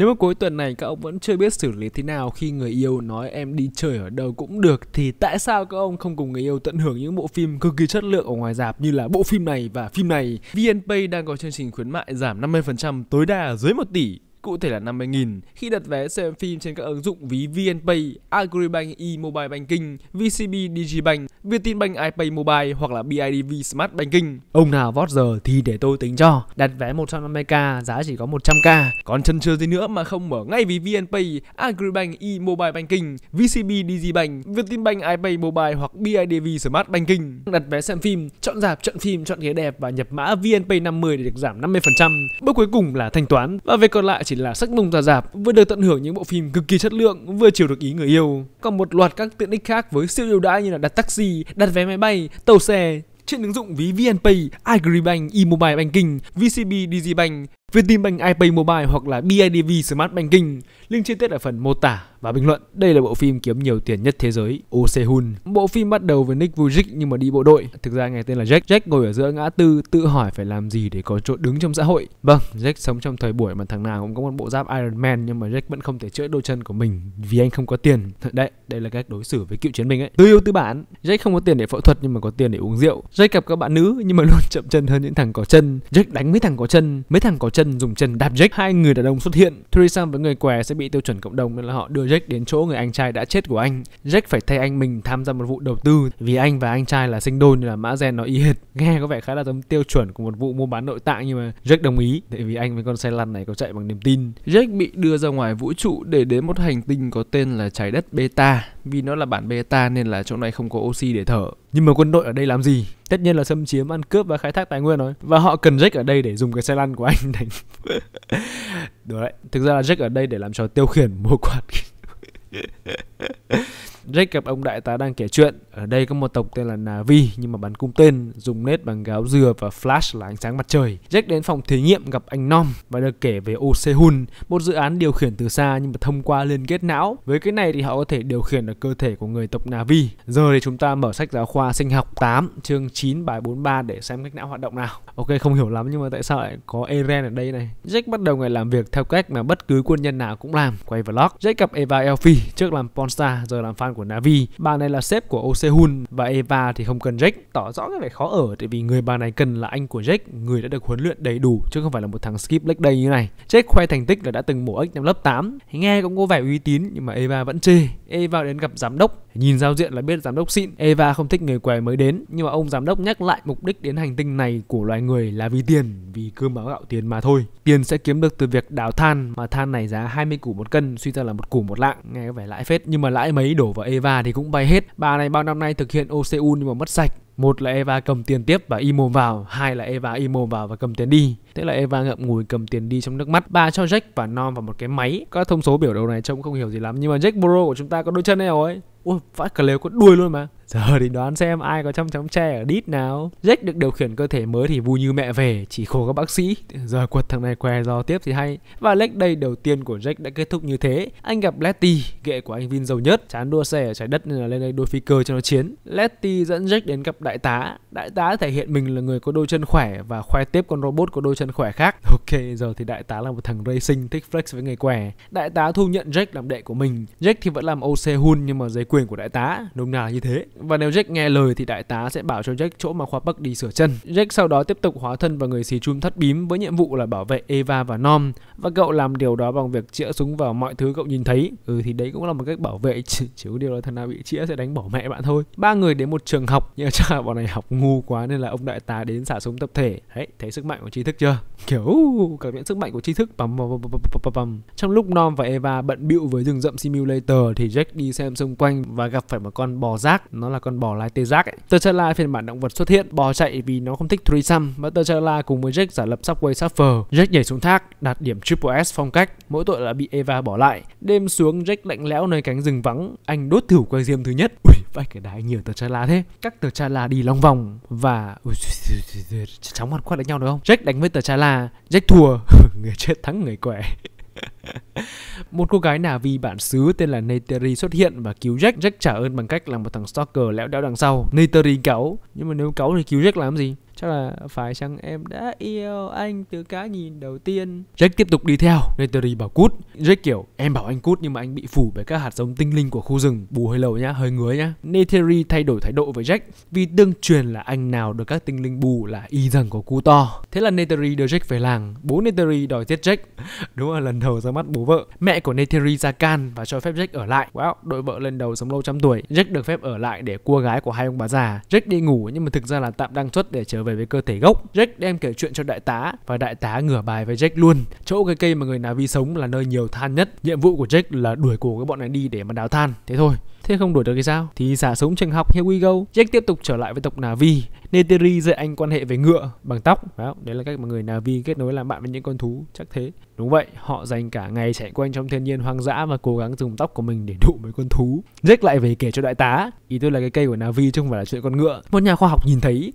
Nếu mà cuối tuần này các ông vẫn chưa biết xử lý thế nào khi người yêu nói em đi chơi ở đâu cũng được thì tại sao các ông không cùng người yêu tận hưởng những bộ phim cực kỳ chất lượng ở ngoài rạp như là bộ phim này và phim này? VNPay đang có chương trình khuyến mại giảm 50% tối đa dưới 1 tỷ cụ thể là 50.000 khi đặt vé xem phim trên các ứng dụng ví VNPay, Agribank e-mobile banking, VCB Digibank, Vietinbank iPay mobile hoặc là BIDV Smart Banking. Ông nào vót giờ thì để tôi tính cho. Đặt vé 150k, giá chỉ có 100k. Còn chân chưa gì nữa mà không mở ngay ví VNPay, Agribank e-mobile banking, VCB Digibank, Vietinbank iPay mobile hoặc BIDV Smart Banking. Đặt vé xem phim, chọn dạp chọn phim, chọn ghế đẹp và nhập mã VNPay 50 để được giảm 50%. Bước cuối cùng là thanh toán và về còn lại chỉ là sách nung ra dạp, vừa được tận hưởng những bộ phim cực kỳ chất lượng, vừa chiều được ý người yêu. Còn một loạt các tiện ích khác với siêu ưu đãi như là đặt taxi, đặt vé máy bay, tàu xe, trên ứng dụng ví VNPay, Agribank, eMobile Banking, VCB Digibank, Vietinbank iPay Mobile hoặc là BIDV Smart Banking. Link chi tiết ở phần mô tả và bình luận. Đây là bộ phim kiếm nhiều tiền nhất thế giới, Oh Sehun. Bộ phim bắt đầu với Nick Vujic nhưng mà đi bộ đội. Thực ra ngày tên là Jack. Jack ngồi ở giữa ngã tư tự hỏi phải làm gì để có chỗ đứng trong xã hội. Vâng, Jack sống trong thời buổi mà thằng nào cũng có một bộ giáp Iron Man nhưng mà Jack vẫn không thể chữa đôi chân của mình vì anh không có tiền. Đấy, đây là cách đối xử với cựu chiến binh ấy. Tư yêu tư bản, Jack không có tiền để phẫu thuật nhưng mà có tiền để uống rượu. Jack gặp các bạn nữ nhưng mà luôn chậm chân hơn những thằng có chân. Jack đánh mấy thằng có chân, mấy thằng có chân chân dùng chân đạp Jake Hai người đàn ông xuất hiện. Theresa với người què sẽ bị tiêu chuẩn cộng đồng nên là họ đưa Jake đến chỗ người anh trai đã chết của anh. Jake phải thay anh mình tham gia một vụ đầu tư vì anh và anh trai là sinh đôi như là mã gen nó y hệt. Nghe có vẻ khá là giống tiêu chuẩn của một vụ mua bán nội tạng nhưng mà Jake đồng ý tại vì anh với con xe lăn này có chạy bằng niềm tin. Jake bị đưa ra ngoài vũ trụ để đến một hành tinh có tên là trái đất beta vì nó là bản beta nên là chỗ này không có oxy để thở. Nhưng mà quân đội ở đây làm gì? tất nhiên là xâm chiếm ăn cướp và khai thác tài nguyên rồi và họ cần Jack ở đây để dùng cái xe lăn của anh đánh đúng đấy thực ra là Jack ở đây để làm trò tiêu khiển mua quạt Jack gặp ông đại tá đang kể chuyện ở đây có một tộc tên là Navi nhưng mà bắn cung tên, dùng nét bằng gáo dừa và flash là ánh sáng mặt trời. Jack đến phòng thí nghiệm gặp anh Nom và được kể về Osehun, một dự án điều khiển từ xa nhưng mà thông qua liên kết não. Với cái này thì họ có thể điều khiển được cơ thể của người tộc Navi. Giờ thì chúng ta mở sách giáo khoa sinh học 8 chương 9 bài 43 để xem cách não hoạt động nào. Ok không hiểu lắm nhưng mà tại sao lại có Eren ở đây này. Jack bắt đầu ngày làm việc theo cách mà bất cứ quân nhân nào cũng làm, quay vlog. Jack gặp Eva Elfie, trước làm Pornstar, giờ làm fan của Navi. Bà này là sếp của Osehun Sehun và Eva thì không cần Jake tỏ rõ cái vẻ khó ở tại vì người bà này cần là anh của Jake, người đã được huấn luyện đầy đủ chứ không phải là một thằng skip leg day như này. Jake khoe thành tích là đã từng mổ ếch năm lớp 8, nghe cũng có vẻ uy tín nhưng mà Eva vẫn chê. Eva đến gặp giám đốc, nhìn giao diện là biết giám đốc xịn. Eva không thích người què mới đến nhưng mà ông giám đốc nhắc lại mục đích đến hành tinh này của loài người là vì tiền, vì cơm áo gạo tiền mà thôi. Tiền sẽ kiếm được từ việc đào than mà than này giá 20 củ một cân, suy ra là một củ một lạng, nghe có vẻ lãi phết nhưng mà lãi mấy đổ vào Eva thì cũng bay hết. Bà này bao năm năm nay thực hiện OCU nhưng mà mất sạch. Một là Eva cầm tiền tiếp và imo vào, hai là Eva imo vào và cầm tiền đi. Thế là Eva ngậm ngùi cầm tiền đi trong nước mắt. Ba cho Jack và Nom vào một cái máy. Các thông số biểu đồ này trông không hiểu gì lắm nhưng mà Jack bro của chúng ta có đôi chân này rồi. Ôi, vãi cả lều có đuôi luôn mà. Giờ thì đoán xem ai có chăm chóng tre ở đít nào Jack được điều khiển cơ thể mới thì vui như mẹ về Chỉ khổ các bác sĩ Giờ quật thằng này què do tiếp thì hay Và leg day đầu tiên của Jack đã kết thúc như thế Anh gặp Letty, ghệ của anh Vin giàu nhất Chán đua xe ở trái đất nên là lên đây đôi phi cơ cho nó chiến Letty dẫn Jack đến gặp đại tá Đại tá thể hiện mình là người có đôi chân khỏe Và khoe tiếp con robot có đôi chân khỏe khác Ok, giờ thì đại tá là một thằng racing thích flex với người què Đại tá thu nhận Jack làm đệ của mình Jack thì vẫn làm OC hun nhưng mà dưới quyền của đại tá Đúng nào như thế và nếu Jack nghe lời thì đại tá sẽ bảo cho Jack chỗ mà khoa Bắc đi sửa chân. Jack sau đó tiếp tục hóa thân vào người xì chum thất bím với nhiệm vụ là bảo vệ Eva và Nom. Và cậu làm điều đó bằng việc chĩa súng vào mọi thứ cậu nhìn thấy. Ừ thì đấy cũng là một cách bảo vệ chứ, chứ điều là thằng nào bị chĩa sẽ đánh bỏ mẹ bạn thôi. Ba người đến một trường học nhưng chắc là bọn này học ngu quá nên là ông đại tá đến xả súng tập thể. Đấy, thấy sức mạnh của tri thức chưa? Kiểu cảm nhận sức mạnh của tri thức bầm bầm bầm bầm bầm bầm. Trong lúc Nom và Eva bận bịu với rừng rậm simulator thì Jack đi xem xung quanh và gặp phải một con bò rác nó là con bò lai tê giác ấy. T'Challa phiên bản động vật xuất hiện, bò chạy vì nó không thích threesome và T'Challa cùng với Jake giả lập Subway Surfer. Jake nhảy xuống thác, đạt điểm Triple S phong cách, mỗi tội là bị Eva bỏ lại. Đêm xuống Jake lạnh lẽo nơi cánh rừng vắng, anh đốt thử quay diêm thứ nhất. Ui, vãi cái đái nhiều T'Challa thế. Các T'Challa đi lòng vòng và ui, chóng mặt quát đánh nhau được không? Jake đánh với T'Challa, Jake thua, người chết thắng người quẻ. một cô gái Nà Vi bản xứ tên là Neytiri xuất hiện và cứu Jack. Jack trả ơn bằng cách là một thằng stalker lẽo đẽo đằng sau. Neytiri cáu, nhưng mà nếu cáu thì cứu Jack làm gì? Chắc là phải chăng em đã yêu anh từ cái nhìn đầu tiên Jack tiếp tục đi theo Nateri bảo cút Jack kiểu em bảo anh cút nhưng mà anh bị phủ bởi các hạt giống tinh linh của khu rừng Bù hơi lầu nhá, hơi ngứa nhá Nateri thay đổi thái độ với Jack Vì tương truyền là anh nào được các tinh linh bù là y dần của cu to Thế là Nateri đưa Jack về làng Bố Nateri đòi giết Jack Đúng là lần đầu ra mắt bố vợ Mẹ của Nateri ra can và cho phép Jack ở lại Wow, đội vợ lần đầu sống lâu trăm tuổi Jack được phép ở lại để cua gái của hai ông bà già Jack đi ngủ nhưng mà thực ra là tạm đăng xuất để trở về về với cơ thể gốc. Jack đem kể chuyện cho đại tá và đại tá ngửa bài với Jack luôn. Chỗ cái cây mà người Vi sống là nơi nhiều than nhất. Nhiệm vụ của Jack là đuổi cổ cái bọn này đi để mà đào than. Thế thôi. Thế không đuổi được thì sao? Thì xả súng trường học here we go. Jack tiếp tục trở lại với tộc Navi. Neteri dạy anh quan hệ với ngựa bằng tóc. Đó, đấy là cách mà người Navi kết nối làm bạn với những con thú, chắc thế. Đúng vậy, họ dành cả ngày chạy quanh trong thiên nhiên hoang dã và cố gắng dùng tóc của mình để đụ mấy con thú. Jack lại về kể cho đại tá, ý tôi là cái cây của Navi chứ không phải là chuyện con ngựa. Một nhà khoa học nhìn thấy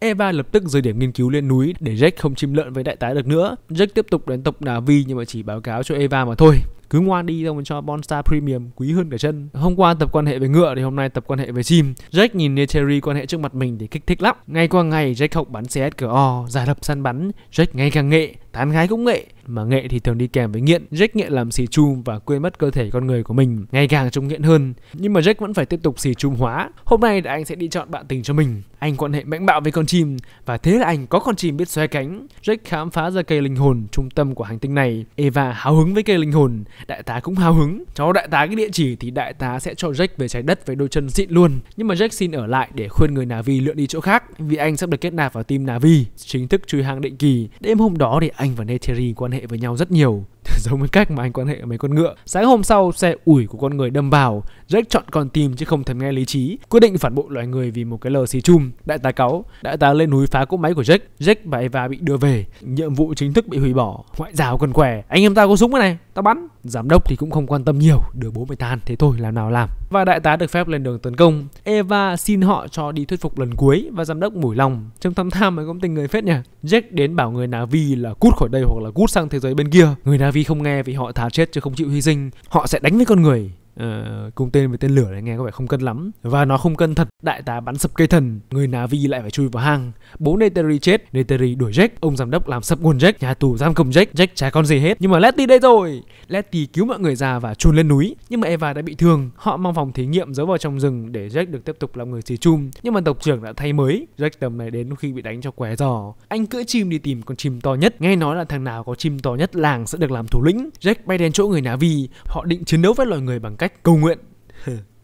Eva lập tức rời điểm nghiên cứu lên núi để Jack không chim lợn với đại tá được nữa. Jack tiếp tục đến tộc Navi nhưng mà chỉ báo cáo cho Eva mà thôi cứ ngoan đi xong cho Bonstar Premium quý hơn cả chân. Hôm qua tập quan hệ với ngựa thì hôm nay tập quan hệ với chim. Jack nhìn Netheri quan hệ trước mặt mình thì kích thích lắm. Ngày qua ngày Jack học bắn CSGO, giải lập săn bắn, Jack ngày càng nghệ, tán gái cũng nghệ mà nghệ thì thường đi kèm với nghiện Jack nghiện làm xì chum và quên mất cơ thể con người của mình ngày càng trông nghiện hơn nhưng mà Jack vẫn phải tiếp tục xì chum hóa hôm nay là anh sẽ đi chọn bạn tình cho mình anh quan hệ mạnh bạo với con chim và thế là anh có con chim biết xoay cánh Jack khám phá ra cây linh hồn trung tâm của hành tinh này Eva háo hứng với cây linh hồn đại tá cũng háo hứng cho đại tá cái địa chỉ thì đại tá sẽ cho Jack về trái đất với đôi chân xịn luôn nhưng mà Jack xin ở lại để khuyên người Navi lượn đi chỗ khác vì anh sắp được kết nạp vào team Navi chính thức truy hàng định kỳ đêm hôm đó thì anh anh và Netheri quan hệ với nhau rất nhiều giống với cách mà anh quan hệ với mấy con ngựa. Sáng hôm sau, xe ủi của con người đâm vào. Jack chọn con tim chứ không thèm nghe lý trí, quyết định phản bội loài người vì một cái lờ xì chum. Đại tá cáu, đại tá lên núi phá cỗ máy của Jack. Jack và Eva bị đưa về, nhiệm vụ chính thức bị hủy bỏ. Ngoại giao còn khỏe, anh em tao có súng cái này, tao bắn. Giám đốc thì cũng không quan tâm nhiều, đưa bố mày tan, thế thôi làm nào làm. Và đại tá được phép lên đường tấn công. Eva xin họ cho đi thuyết phục lần cuối và giám đốc mủi lòng. Trong thăm tham mà cũng tình người phết nhỉ. Jack đến bảo người Navi là cút khỏi đây hoặc là cút sang thế giới bên kia. Người Navi vì không nghe vì họ thà chết chứ không chịu hy sinh họ sẽ đánh với con người Ờ, cung tên với tên lửa này nghe có vẻ không cân lắm và nó không cân thật đại tá bắn sập cây thần người vi lại phải chui vào hang bố neteri chết neteri đuổi jack ông giám đốc làm sập nguồn jack nhà tù giam cầm jack jack trái con gì hết nhưng mà letty đây rồi letty cứu mọi người ra và chun lên núi nhưng mà eva đã bị thương họ mang phòng thí nghiệm giấu vào trong rừng để jack được tiếp tục làm người xì chum nhưng mà tộc trưởng đã thay mới jack tầm này đến khi bị đánh cho què giò anh cưỡi chim đi tìm con chim to nhất nghe nói là thằng nào có chim to nhất làng sẽ được làm thủ lĩnh jack bay đến chỗ người vi họ định chiến đấu với loài người bằng cách cách cầu nguyện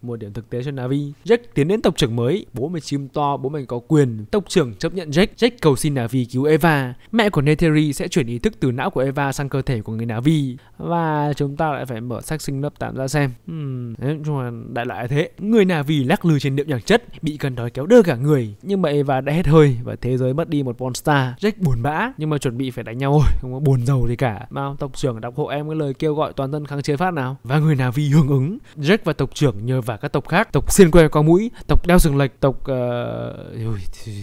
một điểm thực tế cho Navi. Jack tiến đến tộc trưởng mới, bố mình chim to, bố mình có quyền. Tộc trưởng chấp nhận Jack, Jack cầu xin Navi cứu Eva. Mẹ của Netheri sẽ chuyển ý thức từ não của Eva sang cơ thể của người Navi và chúng ta lại phải mở xác sinh lớp 8 ra xem. Nói chung là đại loại thế. Người Navi lắc lư trên điệu nhạc chất, bị cần đói kéo đơ cả người, nhưng mà Eva đã hết hơi và thế giới mất đi một Star. Jack buồn bã nhưng mà chuẩn bị phải đánh nhau rồi, không có buồn giàu gì cả. Mà tộc trưởng đọc hộ em cái lời kêu gọi toàn dân kháng chiến phát nào. Và người Navi hưởng ứng. Jack và tộc trưởng nhờ vào và các tộc khác tộc xiên que có mũi tộc đeo sừng lệch tộc uh...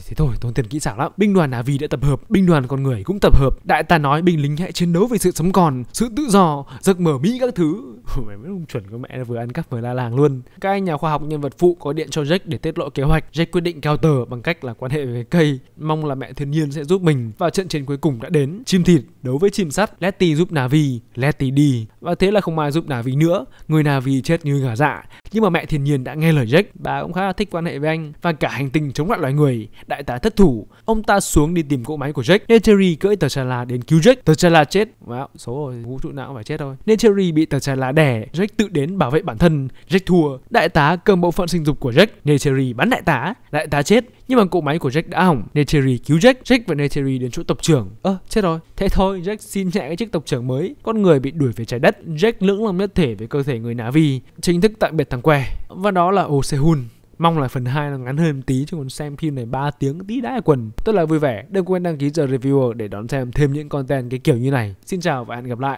thế, thôi tốn tiền kỹ xảo lắm binh đoàn nà vì đã tập hợp binh đoàn con người cũng tập hợp đại ta nói binh lính hãy chiến đấu vì sự sống còn sự tự do giấc mơ mỹ các thứ mày mới không chuẩn con mẹ vừa ăn cắp vừa la làng luôn các anh nhà khoa học nhân vật phụ có điện cho Jack để tiết lộ kế hoạch Jack quyết định cao tờ bằng cách là quan hệ với cây mong là mẹ thiên nhiên sẽ giúp mình và trận chiến cuối cùng đã đến chim thịt đấu với chim sắt Letty giúp nà Navi Letty đi và thế là không ai giúp nà Navi nữa người nà Navi chết như gà dạ nhưng mà mẹ thiên nhiên đã nghe lời Jack. Bà cũng khá là thích quan hệ với anh và cả hành tinh chống lại loài người. Đại tá thất thủ, ông ta xuống đi tìm cỗ máy của Jack. Neteri cưỡi tờ trà là đến cứu Jack. Tờ trà là chết. Wow, số rồi, vũ trụ nào cũng phải chết thôi. Neteri bị tờ trà là đẻ, Jack tự đến bảo vệ bản thân. Jack thua. Đại tá cầm bộ phận sinh dục của Jack. Neteri bắn đại tá. Đại tá chết. Nhưng mà cỗ máy của Jack đã hỏng, Netheri cứu Jack, Jack và Netheri đến chỗ tộc trưởng. Ơ, à, chết rồi. Thế thôi, Jack xin nhẹ cái chiếc tộc trưởng mới, con người bị đuổi về trái đất. Jack lưỡng lòng nhất thể với cơ thể người Navi, chính thức tạm biệt thằng què. Và đó là Osehun mong là phần 2 nó ngắn hơn một tí chứ còn xem phim này 3 tiếng tí đã quần rất là vui vẻ đừng quên đăng ký giờ reviewer để đón xem thêm những content cái kiểu như này xin chào và hẹn gặp lại